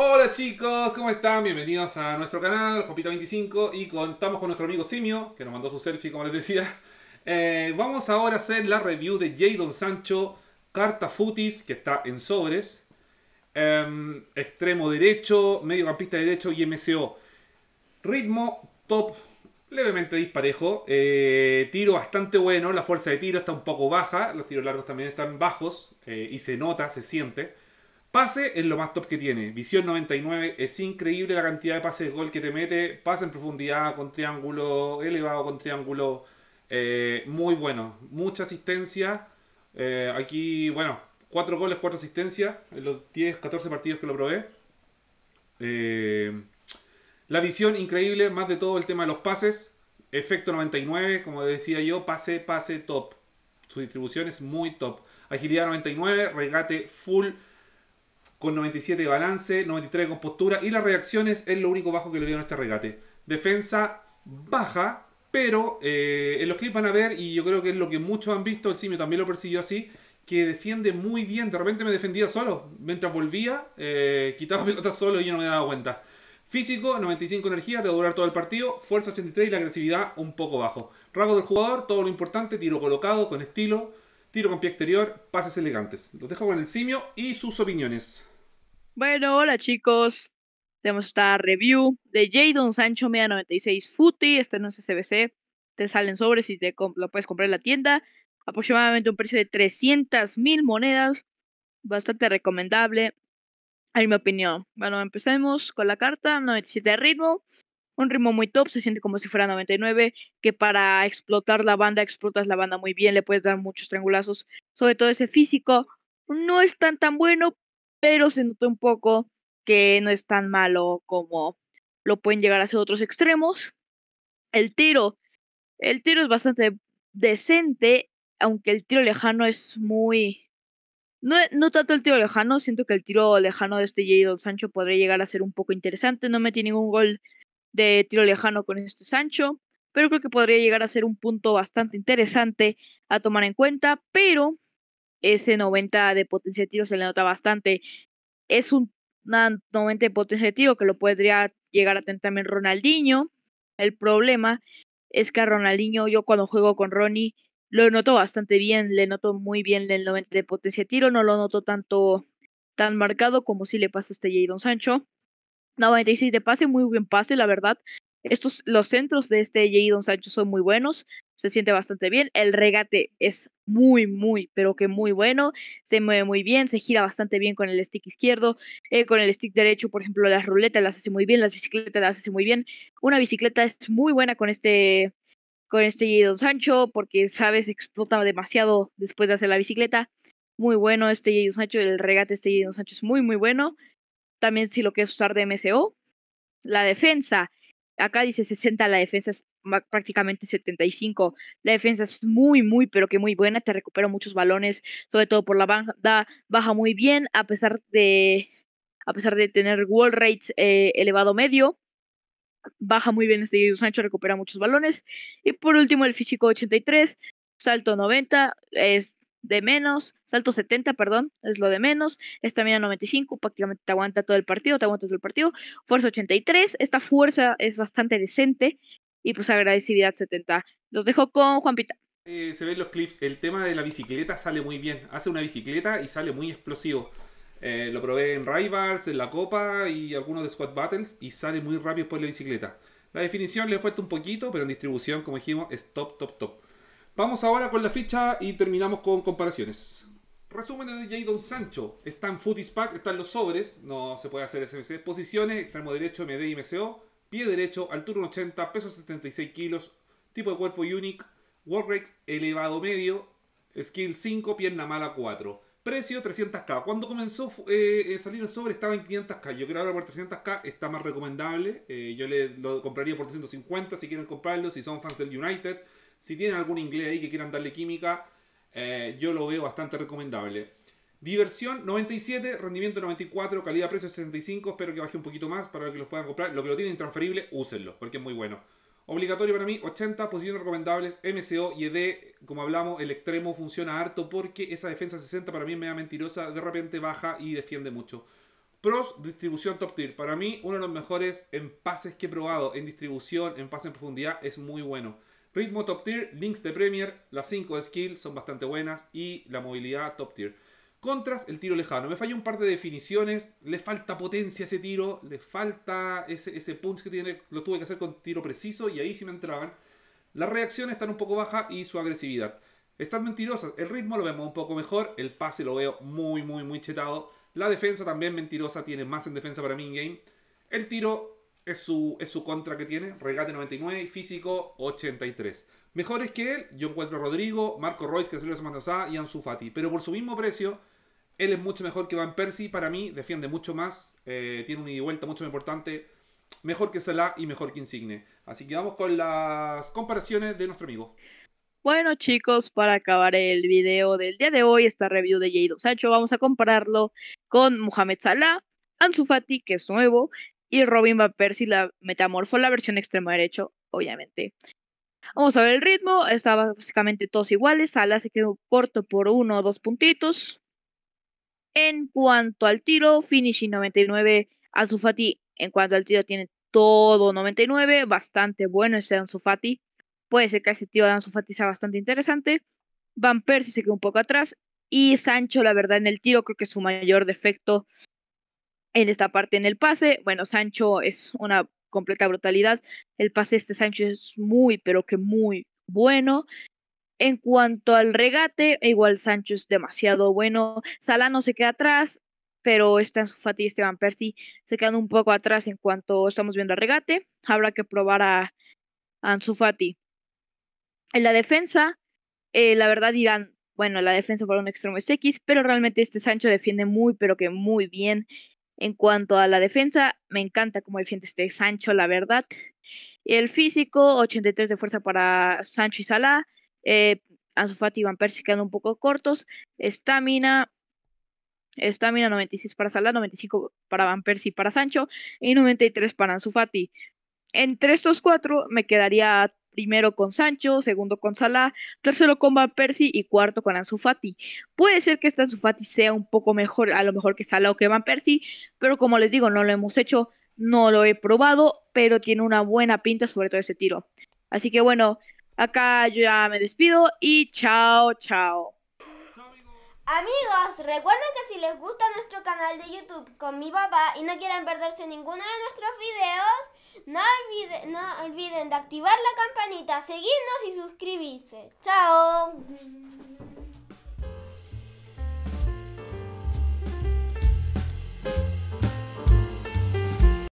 Hola chicos, ¿cómo están? Bienvenidos a nuestro canal, jopita 25 y contamos con nuestro amigo Simio, que nos mandó su selfie, como les decía. Eh, vamos ahora a hacer la review de Jadon Sancho, carta futis, que está en sobres, em, extremo derecho, mediocampista derecho y MCO. Ritmo top, levemente disparejo, eh, tiro bastante bueno, la fuerza de tiro está un poco baja, los tiros largos también están bajos, eh, y se nota, se siente. Pase es lo más top que tiene. Visión 99. Es increíble la cantidad de pases de gol que te mete. Pase en profundidad, con triángulo elevado, con triángulo. Eh, muy bueno. Mucha asistencia. Eh, aquí, bueno, 4 goles, 4 asistencias. En los 10, 14 partidos que lo probé. Eh, la visión increíble. Más de todo el tema de los pases. Efecto 99, como decía yo. Pase, pase, top. Su distribución es muy top. Agilidad 99. Regate full con 97 de balance, 93 de compostura y las reacciones es lo único bajo que le dio a este regate. Defensa baja, pero eh, en los clips van a ver, y yo creo que es lo que muchos han visto, el simio también lo persiguió así, que defiende muy bien. De repente me defendía solo, mientras volvía, eh, quitaba pelotas solo y yo no me daba cuenta. Físico, 95 energía, te va a durar todo el partido. Fuerza 83 y la agresividad un poco bajo. Rango del jugador, todo lo importante, tiro colocado, con estilo, tiro con pie exterior, pases elegantes. Los dejo con el simio y sus opiniones. Bueno, hola chicos. Tenemos esta review de Jadon Sancho Mea 96 Footy. Este no es CBC. Te salen sobres si te lo puedes comprar en la tienda. Aproximadamente un precio de 300 mil monedas. Bastante recomendable, en mi opinión. Bueno, empecemos con la carta. 97 de ritmo. Un ritmo muy top. Se siente como si fuera 99. Que para explotar la banda, explotas la banda muy bien. Le puedes dar muchos triangulazos. Sobre todo ese físico. No es tan tan bueno, pero se notó un poco que no es tan malo como lo pueden llegar a hacer otros extremos. El tiro, el tiro es bastante decente, aunque el tiro lejano es muy... No, no tanto el tiro lejano, siento que el tiro lejano de este Jadon Sancho podría llegar a ser un poco interesante. No metí ningún gol de tiro lejano con este Sancho, pero creo que podría llegar a ser un punto bastante interesante a tomar en cuenta. Pero ese 90 de potencia de tiro se le nota bastante. Es un 90 de potencia de tiro que lo podría llegar a tener también Ronaldinho. El problema es que a Ronaldinho, yo cuando juego con Ronnie, lo noto bastante bien, le noto muy bien el 90 de potencia de tiro, no lo noto tanto tan marcado como si le pasa a este Don Sancho. 96 de pase, muy buen pase, la verdad. Estos, los centros de este Don Sancho son muy buenos se siente bastante bien. El regate es muy, muy, pero que muy bueno. Se mueve muy bien, se gira bastante bien con el stick izquierdo, eh, con el stick derecho, por ejemplo, las ruletas las hace muy bien, las bicicletas las hace muy bien. Una bicicleta es muy buena con este con este Don Sancho porque sabes explota demasiado después de hacer la bicicleta. Muy bueno este Don Sancho, el regate este Don Sancho es muy muy bueno. También si lo quieres usar de MSO, la defensa Acá dice 60, la defensa es prácticamente 75. La defensa es muy, muy, pero que muy buena. Te recupera muchos balones, sobre todo por la banda. Baja muy bien, a pesar de, a pesar de tener wall rates eh, elevado medio. Baja muy bien este Sancho, recupera muchos balones. Y por último, el físico 83, salto 90, es de menos, salto 70, perdón, es lo de menos, estamina 95, prácticamente te aguanta todo el partido, te aguanta todo el partido, fuerza 83, esta fuerza es bastante decente y pues agresividad 70. Los dejo con Juanpita. Eh, se ven los clips, el tema de la bicicleta sale muy bien, hace una bicicleta y sale muy explosivo. Eh, lo probé en Rivals, en la Copa y algunos de Squad Battles y sale muy rápido por la bicicleta. La definición le falta un poquito, pero en distribución, como dijimos, es top, top, top. Vamos ahora con la ficha y terminamos con comparaciones. Resumen de Don Sancho. Está en Footies Pack, Están los sobres, no se puede hacer SMC. Posiciones, extremo derecho, MD y MCO. Pie derecho, altura 1,80, peso 76 kilos, tipo de cuerpo unique, work elevado medio, skill 5, pierna mala 4. Precio 300k. Cuando comenzó eh, eh, salir el sobre estaba en 500k. Yo creo que ahora por 300k está más recomendable. Eh, yo le, lo compraría por 350 si quieren comprarlo, si son fans del United. Si tienen algún inglés ahí que quieran darle química, eh, yo lo veo bastante recomendable. Diversión 97, rendimiento 94, calidad precio 65. Espero que baje un poquito más para que los puedan comprar. Lo que lo tienen transferible, úsenlo, porque es muy bueno. Obligatorio para mí, 80 posiciones recomendables, MCO y ED. Como hablamos, el extremo funciona harto porque esa defensa 60 para mí es media mentirosa. De repente baja y defiende mucho. Pros, distribución top tier. Para mí, uno de los mejores en pases que he probado. En distribución, en pase en profundidad, es muy bueno. Ritmo top tier, links de Premier, las 5 skills son bastante buenas y la movilidad top tier. Contras, el tiro lejano. Me falla un par de definiciones, le falta potencia a ese tiro, le falta ese, ese punch que tiene, lo tuve que hacer con tiro preciso y ahí sí me entraban. Las reacciones están un poco bajas y su agresividad. Están mentirosas, el ritmo lo vemos un poco mejor, el pase lo veo muy, muy, muy chetado. La defensa también mentirosa, tiene más en defensa para mí game El tiro es su, contra que tiene. Regate 99 físico 83. Mejores que él, yo encuentro Rodrigo, Marco Royce, que se semana hace y Ansu Fati. Pero por su mismo precio, él es mucho mejor que Van Persie. Para mí, defiende mucho más. Eh, tiene un ida y vuelta mucho más importante. Mejor que Salah y mejor que Insigne. Así que vamos con las comparaciones de nuestro amigo. Bueno chicos, para acabar el video del día de hoy, esta review de Jadon Sancho, vamos a compararlo con Mohamed Salah, Ansu Fati, que es nuevo, y Robin Van Percy, la metamorfo, la versión extrema derecho, obviamente. Vamos a ver el ritmo, estaba básicamente todos iguales, Salas se quedó corto por uno o dos puntitos. En cuanto al tiro, Finishing 99, Azufati en cuanto al tiro tiene todo 99, bastante bueno ese Anzufati. Puede ser que ese tiro de Anzufati sea bastante interesante. Van Persie se quedó un poco atrás y Sancho, la verdad, en el tiro creo que su mayor defecto. En esta parte en el pase. Bueno, Sancho es una completa brutalidad. El pase de este Sancho es muy, pero que muy bueno. En cuanto al regate, igual Sancho es demasiado bueno. Salah no se queda atrás, pero este Anzufati y Esteban Percy se quedan un poco atrás en cuanto estamos viendo el regate. Habrá que probar a Ansu En la defensa, eh, la verdad dirán, bueno, la defensa por un extremo es X, pero realmente este Sancho defiende muy, pero que muy bien. En cuanto a la defensa, me encanta cómo defiende este Sancho, la verdad. El físico, 83 de fuerza para Sancho y Salah. Eh, y Van Persie quedan un poco cortos. Estamina, estamina 96 para Salah, 95 para Van Persie y para Sancho y 93 para Anzufati. Entre estos cuatro me quedaría primero con Sancho, segundo con Salah, tercero con Van Persie y cuarto con Ansu Puede ser que esta Ansu Fati sea un poco mejor, a lo mejor que Salah o que Van Persie, pero como les digo, no lo hemos hecho, no lo he probado, pero tiene una buena pinta sobre todo ese tiro. Así que bueno, acá yo ya me despido y chao, chao. Amigos, recuerden que si les gusta nuestro canal de YouTube con mi papá y no quieran perderse ninguno de nuestros videos, no, no olviden de activar la campanita, seguirnos y suscribirse. ¡Chao!